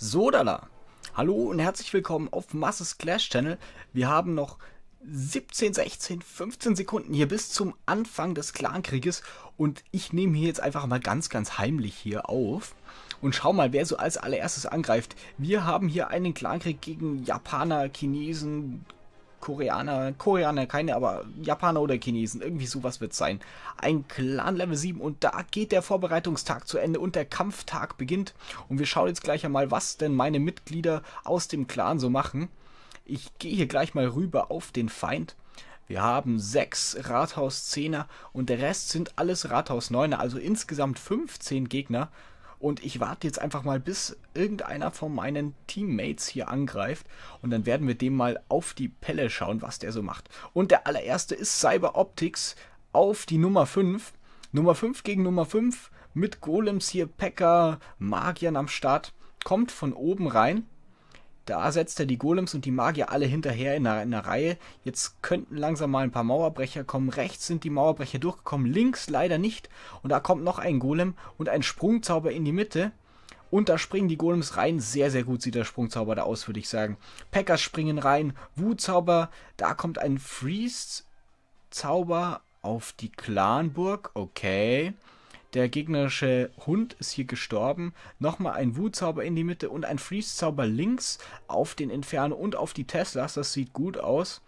Sodala. Hallo und herzlich willkommen auf Masses Clash Channel. Wir haben noch 17, 16, 15 Sekunden hier bis zum Anfang des Clankrieges und ich nehme hier jetzt einfach mal ganz, ganz heimlich hier auf und schau mal, wer so als allererstes angreift. Wir haben hier einen Clankrieg gegen Japaner, Chinesen, Koreaner, Koreaner keine, aber Japaner oder Chinesen, irgendwie sowas wird sein. Ein Clan Level 7 und da geht der Vorbereitungstag zu Ende und der Kampftag beginnt. Und wir schauen jetzt gleich einmal, was denn meine Mitglieder aus dem Clan so machen. Ich gehe hier gleich mal rüber auf den Feind. Wir haben 6 Rathaus 10er und der Rest sind alles Rathaus 9er, also insgesamt 15 Gegner. Und ich warte jetzt einfach mal, bis irgendeiner von meinen Teammates hier angreift. Und dann werden wir dem mal auf die Pelle schauen, was der so macht. Und der allererste ist Cyber Optics auf die Nummer 5. Nummer 5 gegen Nummer 5 mit Golems hier, Packer, Magiern am Start. Kommt von oben rein da setzt er die Golems und die Magier alle hinterher in einer, in einer, Reihe. Jetzt könnten langsam mal ein paar Mauerbrecher kommen. Rechts sind die Mauerbrecher durchgekommen, links leider nicht. Und da kommt noch ein Golem und ein Sprungzauber in die Mitte. Und da springen die Golems rein. Sehr, sehr gut sieht der Sprungzauber da aus, würde ich sagen. Packers springen rein. Wutzauber. Da kommt ein Freeze-Zauber auf die Clanburg. Okay. Der gegnerische Hund ist hier gestorben. Nochmal ein Wutzauber in die Mitte und ein Freeze-Zauber links auf den Inferno und auf die Teslas. Das sieht gut aus.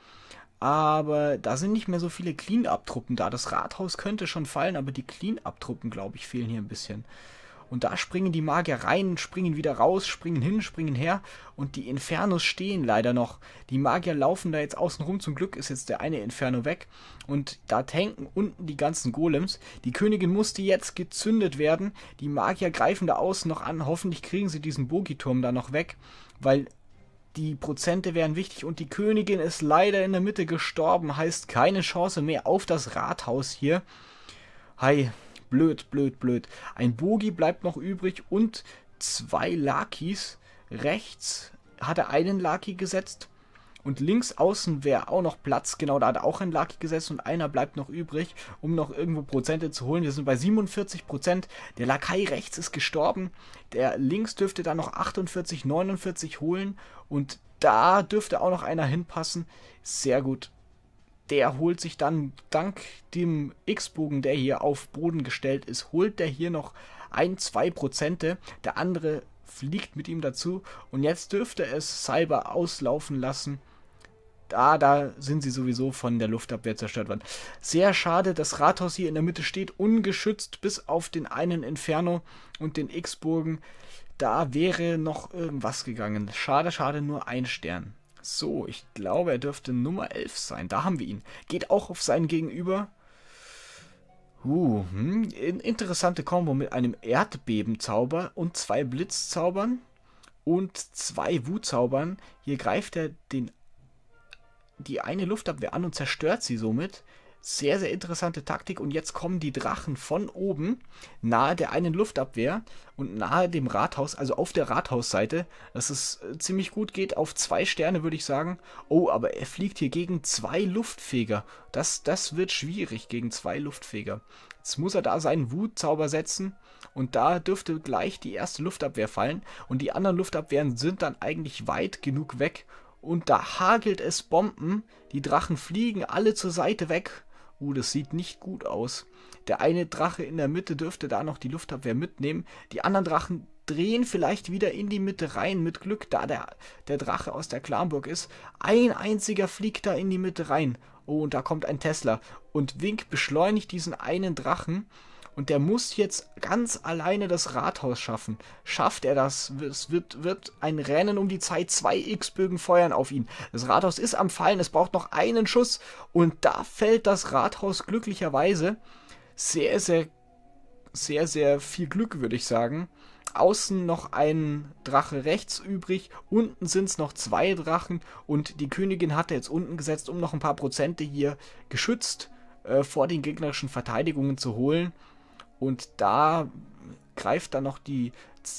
Aber da sind nicht mehr so viele Clean-Up-Truppen da. Das Rathaus könnte schon fallen, aber die Clean-Up-Truppen, glaube ich, fehlen hier ein bisschen. Und da springen die Magier rein, springen wieder raus, springen hin, springen her. Und die Infernos stehen leider noch. Die Magier laufen da jetzt außen rum. Zum Glück ist jetzt der eine Inferno weg. Und da tanken unten die ganzen Golems. Die Königin musste jetzt gezündet werden. Die Magier greifen da außen noch an. Hoffentlich kriegen sie diesen Bogiturm da noch weg. Weil die Prozente wären wichtig und die Königin ist leider in der Mitte gestorben. Heißt keine Chance mehr auf das Rathaus hier. Hi, Blöd, blöd, blöd. Ein Bogi bleibt noch übrig und zwei Lakis. Rechts hat er einen Laki gesetzt. Und links außen wäre auch noch Platz. Genau, da hat er auch einen Lucky gesetzt und einer bleibt noch übrig, um noch irgendwo Prozente zu holen. Wir sind bei 47 Prozent. Der Lakai rechts ist gestorben. Der links dürfte dann noch 48, 49 holen. Und da dürfte auch noch einer hinpassen. Sehr gut der holt sich dann dank dem X-Bogen, der hier auf Boden gestellt ist, holt der hier noch ein, zwei Prozente. Der andere fliegt mit ihm dazu. Und jetzt dürfte es Cyber auslaufen lassen. Ah, da sind sie sowieso von der Luftabwehr zerstört worden. Sehr schade, das Rathaus hier in der Mitte steht ungeschützt bis auf den einen Inferno und den X-Bogen. Da wäre noch irgendwas gegangen. Schade, schade, nur ein Stern. So, ich glaube, er dürfte Nummer 11 sein. Da haben wir ihn. Geht auch auf seinen Gegenüber. Uh, hm. interessante Kombo mit einem Erdbebenzauber und zwei Blitzzaubern und zwei Wutzaubern. Hier greift er den, die eine Luftabwehr an und zerstört sie somit. Sehr, sehr interessante Taktik. Und jetzt kommen die Drachen von oben, nahe der einen Luftabwehr und nahe dem Rathaus, also auf der Rathausseite. Dass es äh, ziemlich gut geht, auf zwei Sterne würde ich sagen. Oh, aber er fliegt hier gegen zwei Luftfeger. Das, das wird schwierig gegen zwei Luftfeger. Jetzt muss er da seinen Wutzauber setzen und da dürfte gleich die erste Luftabwehr fallen und die anderen Luftabwehren sind dann eigentlich weit genug weg und da hagelt es Bomben, die Drachen fliegen alle zur Seite weg Uh, das sieht nicht gut aus. Der eine Drache in der Mitte dürfte da noch die Luftabwehr mitnehmen. Die anderen Drachen drehen vielleicht wieder in die Mitte rein, mit Glück, da der, der Drache aus der Klamburg ist. Ein einziger fliegt da in die Mitte rein. Oh, und da kommt ein Tesla. Und Wink beschleunigt diesen einen Drachen und der muss jetzt ganz alleine das Rathaus schaffen. Schafft er das? Es wird, wird ein Rennen um die Zeit. Zwei X-Bögen feuern auf ihn. Das Rathaus ist am Fallen. Es braucht noch einen Schuss. Und da fällt das Rathaus glücklicherweise sehr, sehr, sehr, sehr viel Glück, würde ich sagen. Außen noch ein Drache rechts übrig, unten sind es noch zwei Drachen und die Königin hat er jetzt unten gesetzt, um noch ein paar Prozente hier geschützt äh, vor den gegnerischen Verteidigungen zu holen. Und da greift dann noch die,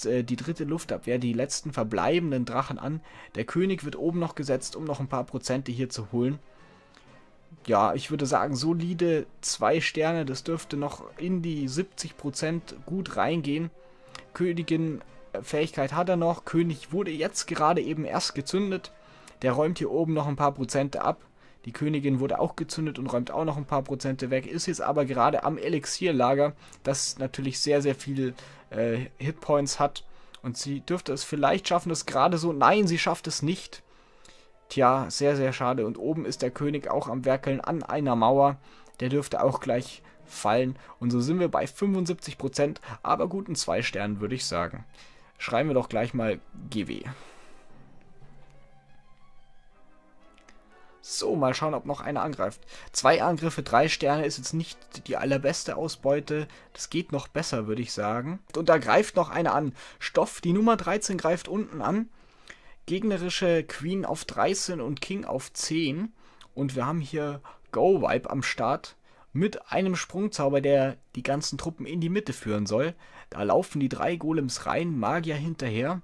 äh, die dritte Luftabwehr, die letzten verbleibenden Drachen an. Der König wird oben noch gesetzt, um noch ein paar Prozente hier zu holen. Ja, ich würde sagen, solide zwei Sterne, das dürfte noch in die 70% gut reingehen. Königin äh, Fähigkeit hat er noch, König wurde jetzt gerade eben erst gezündet. Der räumt hier oben noch ein paar Prozente ab. Die Königin wurde auch gezündet und räumt auch noch ein paar Prozente weg. Ist jetzt aber gerade am Elixierlager, das natürlich sehr, sehr viele äh, Hitpoints hat. Und sie dürfte es vielleicht schaffen, das gerade so. Nein, sie schafft es nicht. Tja, sehr, sehr schade. Und oben ist der König auch am Werkeln an einer Mauer. Der dürfte auch gleich fallen. Und so sind wir bei 75%, aber guten zwei Sternen, würde ich sagen. Schreiben wir doch gleich mal GW. So, mal schauen, ob noch einer angreift. Zwei Angriffe, drei Sterne ist jetzt nicht die allerbeste Ausbeute. Das geht noch besser, würde ich sagen. Und da greift noch einer an. Stoff, die Nummer 13 greift unten an. Gegnerische Queen auf 13 und King auf 10. Und wir haben hier Go-Vibe am Start mit einem Sprungzauber, der die ganzen Truppen in die Mitte führen soll. Da laufen die drei Golems rein, Magier hinterher.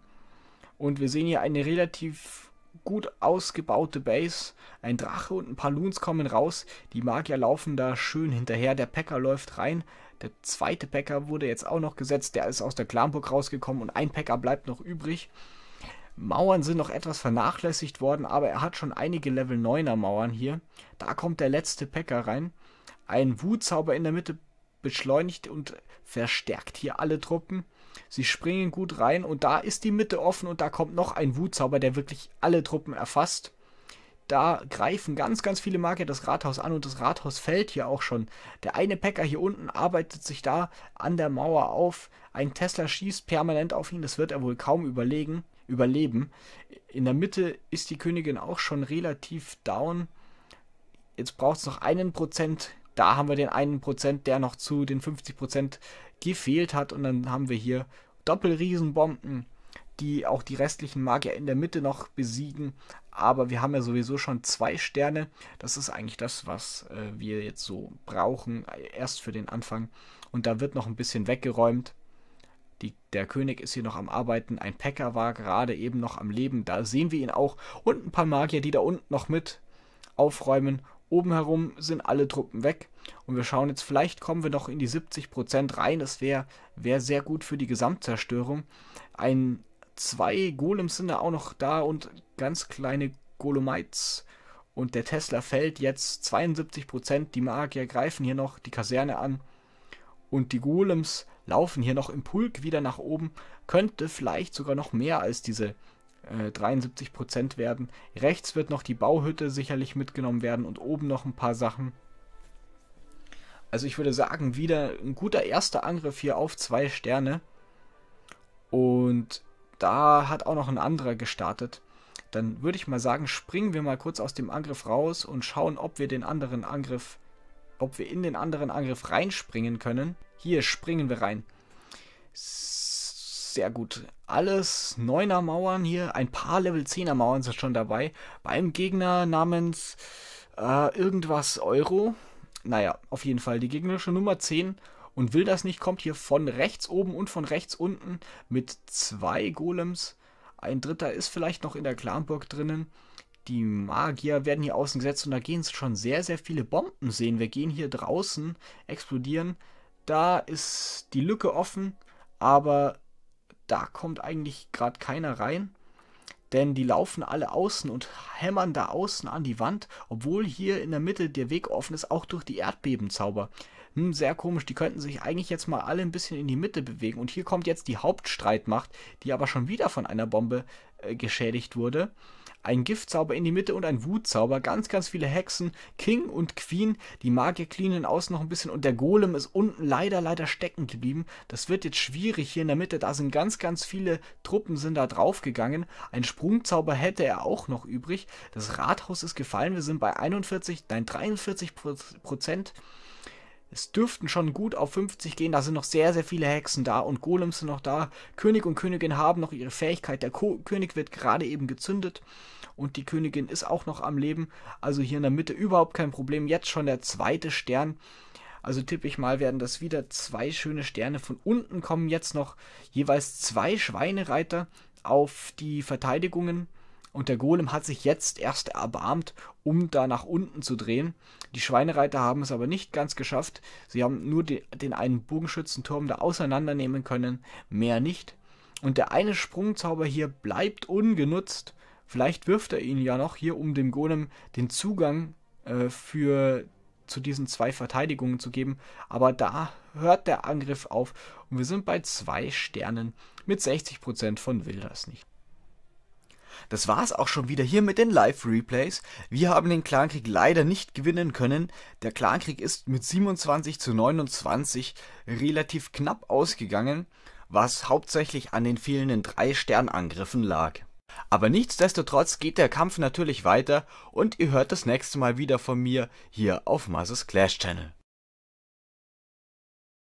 Und wir sehen hier eine relativ gut ausgebaute Base. Ein Drache und ein paar Loons kommen raus. Die Magier laufen da schön hinterher. Der Packer läuft rein. Der zweite Packer wurde jetzt auch noch gesetzt. Der ist aus der Clanburg rausgekommen und ein Packer bleibt noch übrig. Mauern sind noch etwas vernachlässigt worden, aber er hat schon einige Level 9er Mauern hier. Da kommt der letzte Packer rein. Ein Wutzauber in der Mitte beschleunigt und verstärkt hier alle Truppen. Sie springen gut rein und da ist die Mitte offen und da kommt noch ein Wutzauber, der wirklich alle Truppen erfasst. Da greifen ganz, ganz viele Magier das Rathaus an und das Rathaus fällt hier auch schon. Der eine Päcker hier unten arbeitet sich da an der Mauer auf. Ein Tesla schießt permanent auf ihn, das wird er wohl kaum überlegen, überleben. In der Mitte ist die Königin auch schon relativ down. Jetzt braucht es noch einen Prozent. Da haben wir den einen Prozent, der noch zu den 50 Prozent gefehlt hat. Und dann haben wir hier Doppelriesenbomben, die auch die restlichen Magier in der Mitte noch besiegen. Aber wir haben ja sowieso schon zwei Sterne. Das ist eigentlich das, was äh, wir jetzt so brauchen, äh, erst für den Anfang. Und da wird noch ein bisschen weggeräumt. Die, der König ist hier noch am Arbeiten. Ein Päcker war gerade eben noch am Leben. Da sehen wir ihn auch. Und ein paar Magier, die da unten noch mit aufräumen. Oben herum sind alle Truppen weg. Und wir schauen jetzt, vielleicht kommen wir noch in die 70% rein. Das wäre wär sehr gut für die Gesamtzerstörung. Ein, zwei Golems sind da auch noch da und ganz kleine Golemites. Und der Tesla fällt jetzt 72%. Die Magier greifen hier noch die Kaserne an. Und die Golems laufen hier noch im Pulk wieder nach oben. Könnte vielleicht sogar noch mehr als diese 73 äh, werden. Rechts wird noch die Bauhütte sicherlich mitgenommen werden und oben noch ein paar Sachen. Also ich würde sagen, wieder ein guter erster Angriff hier auf zwei Sterne. Und da hat auch noch ein anderer gestartet. Dann würde ich mal sagen, springen wir mal kurz aus dem Angriff raus und schauen, ob wir den anderen Angriff, ob wir in den anderen Angriff reinspringen können. Hier springen wir rein. Sehr gut. Alles 9er Mauern hier. Ein paar Level 10er Mauern sind schon dabei. Beim Gegner namens äh, irgendwas Euro. Naja, auf jeden Fall die gegnerische Nummer 10 und will das nicht, kommt hier von rechts oben und von rechts unten mit zwei Golems. Ein dritter ist vielleicht noch in der Clanburg drinnen. Die Magier werden hier außen gesetzt und da gehen schon sehr, sehr viele Bomben sehen. Wir gehen hier draußen, explodieren. Da ist die Lücke offen, aber da kommt eigentlich gerade keiner rein denn die laufen alle außen und hämmern da außen an die Wand, obwohl hier in der Mitte der Weg offen ist, auch durch die Erdbebenzauber. Hm, sehr komisch, die könnten sich eigentlich jetzt mal alle ein bisschen in die Mitte bewegen. Und hier kommt jetzt die Hauptstreitmacht, die aber schon wieder von einer Bombe äh, geschädigt wurde ein Giftzauber in die Mitte und ein Wutzauber, ganz, ganz viele Hexen, King und Queen, die Magier cleanen außen noch ein bisschen und der Golem ist unten leider, leider stecken geblieben. Das wird jetzt schwierig hier in der Mitte, da sind ganz, ganz viele Truppen sind da draufgegangen. Ein Sprungzauber hätte er auch noch übrig. Das Rathaus ist gefallen, wir sind bei 41, nein 43 Prozent. Es dürften schon gut auf 50 gehen, da sind noch sehr, sehr viele Hexen da und Golems sind noch da. König und Königin haben noch ihre Fähigkeit. Der Ko König wird gerade eben gezündet und die Königin ist auch noch am Leben. Also hier in der Mitte überhaupt kein Problem. Jetzt schon der zweite Stern. Also tippe ich mal, werden das wieder zwei schöne Sterne. Von unten kommen jetzt noch jeweils zwei Schweinereiter auf die Verteidigungen. Und der Golem hat sich jetzt erst erbarmt, um da nach unten zu drehen. Die Schweinereiter haben es aber nicht ganz geschafft. Sie haben nur den, den einen Bogenschützenturm da auseinandernehmen können, mehr nicht. Und der eine Sprungzauber hier bleibt ungenutzt. Vielleicht wirft er ihn ja noch hier, um dem Golem den Zugang äh, für zu diesen zwei Verteidigungen zu geben. Aber da hört der Angriff auf und wir sind bei zwei Sternen mit 60% von Wilders nicht. Das war's auch schon wieder hier mit den Live-Replays. Wir haben den Clankrieg leider nicht gewinnen können. Der Clankrieg ist mit 27 zu 29 relativ knapp ausgegangen, was hauptsächlich an den fehlenden 3-Stern-Angriffen lag. Aber nichtsdestotrotz geht der Kampf natürlich weiter und ihr hört das nächste Mal wieder von mir hier auf Masus Clash Channel.